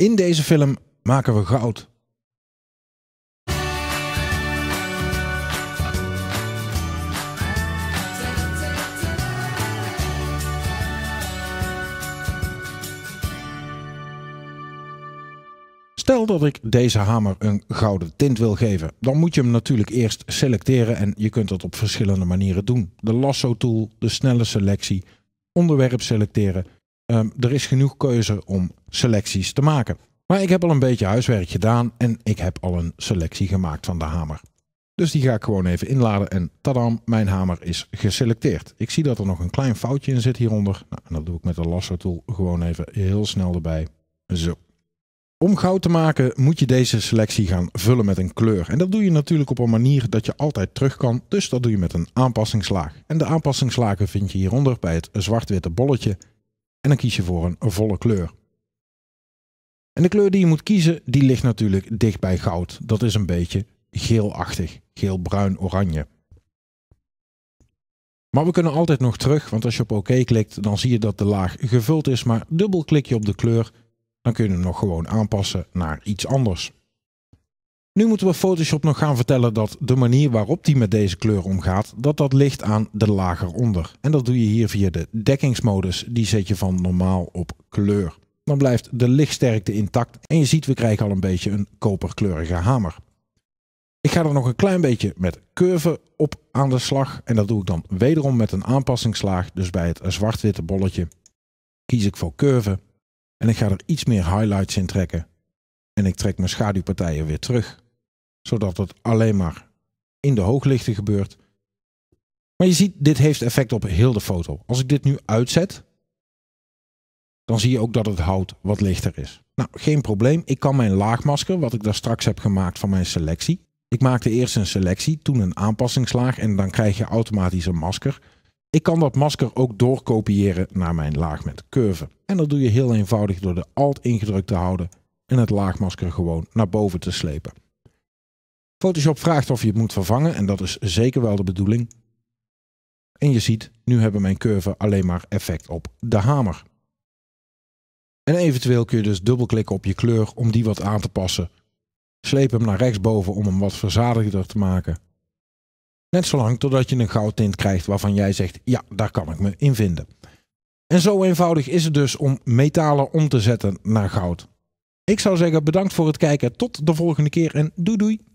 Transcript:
In deze film maken we goud. Stel dat ik deze hamer een gouden tint wil geven, dan moet je hem natuurlijk eerst selecteren en je kunt dat op verschillende manieren doen. De lasso tool, de snelle selectie, onderwerp selecteren, Ehm, er is genoeg keuze om selecties te maken. Maar ik heb al een beetje huiswerk gedaan en ik heb al een selectie gemaakt van de hamer. Dus die ga ik gewoon even inladen en tadam, mijn hamer is geselecteerd. Ik zie dat er nog een klein foutje in zit hieronder. Nou, en dat doe ik met de lasso tool gewoon even heel snel erbij. Zo. Om goud te maken moet je deze selectie gaan vullen met een kleur. En dat doe je natuurlijk op een manier dat je altijd terug kan. Dus dat doe je met een aanpassingslaag. En de aanpassingslagen vind je hieronder bij het zwart-witte bolletje. En dan kies je voor een volle kleur. En de kleur die je moet kiezen, die ligt natuurlijk dichtbij goud. Dat is een beetje geelachtig, geel-bruin-oranje. Maar we kunnen altijd nog terug, want als je op oké OK klikt, dan zie je dat de laag gevuld is. Maar dubbelklik je op de kleur, dan kun je hem nog gewoon aanpassen naar iets anders. Nu moeten we Photoshop nog gaan vertellen dat de manier waarop die met deze kleur omgaat, dat dat ligt aan de lager onder. En dat doe je hier via de dekkingsmodus, die zet je van normaal op kleur. Dan blijft de lichtsterkte intact en je ziet we krijgen al een beetje een koperkleurige hamer. Ik ga er nog een klein beetje met curve op aan de slag en dat doe ik dan wederom met een aanpassingslaag. Dus bij het zwart-witte bolletje kies ik voor curve en ik ga er iets meer highlights in trekken. En ik trek mijn schaduwpartijen weer terug zodat het alleen maar in de hooglichten gebeurt. Maar je ziet, dit heeft effect op heel de foto. Als ik dit nu uitzet, dan zie je ook dat het hout wat lichter is. Nou, geen probleem. Ik kan mijn laagmasker, wat ik daar straks heb gemaakt van mijn selectie. Ik maakte eerst een selectie, toen een aanpassingslaag en dan krijg je automatisch een masker. Ik kan dat masker ook doorkopiëren naar mijn laag met curve. En dat doe je heel eenvoudig door de alt ingedrukt te houden en het laagmasker gewoon naar boven te slepen. Photoshop vraagt of je het moet vervangen en dat is zeker wel de bedoeling. En je ziet, nu hebben mijn curve alleen maar effect op de hamer. En eventueel kun je dus dubbelklikken op je kleur om die wat aan te passen. Sleep hem naar rechtsboven om hem wat verzadigder te maken. Net zolang totdat je een goudtint krijgt waarvan jij zegt, ja, daar kan ik me in vinden. En zo eenvoudig is het dus om metalen om te zetten naar goud. Ik zou zeggen bedankt voor het kijken, tot de volgende keer en doei doei!